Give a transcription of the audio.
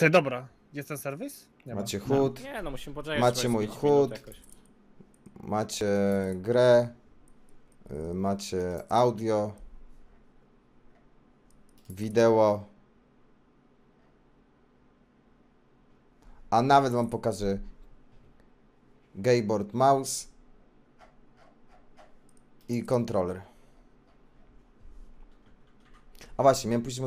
Ty dobra, gdzie ten serwis? Nie ma. Macie hut, Nie, no musimy poczekać. Macie mój hud. macie grę, y, macie audio, wideo. A nawet wam pokażę Gayboard Mouse i kontroler. A właśnie, miałem pójść